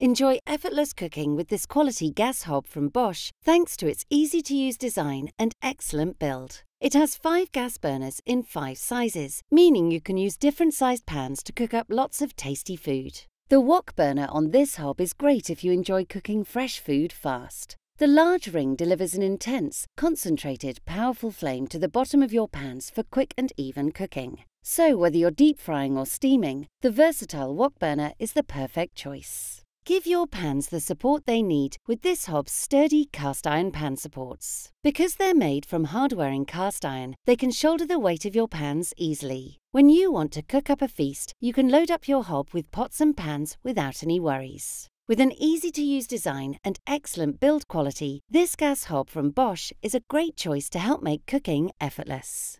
Enjoy effortless cooking with this quality gas hob from Bosch thanks to its easy-to-use design and excellent build. It has five gas burners in five sizes, meaning you can use different sized pans to cook up lots of tasty food. The wok burner on this hob is great if you enjoy cooking fresh food fast. The large ring delivers an intense, concentrated, powerful flame to the bottom of your pans for quick and even cooking. So whether you're deep frying or steaming, the versatile wok burner is the perfect choice. Give your pans the support they need with this hob's sturdy cast iron pan supports. Because they're made from hardware in cast iron, they can shoulder the weight of your pans easily. When you want to cook up a feast, you can load up your hob with pots and pans without any worries. With an easy-to-use design and excellent build quality, this gas hob from Bosch is a great choice to help make cooking effortless.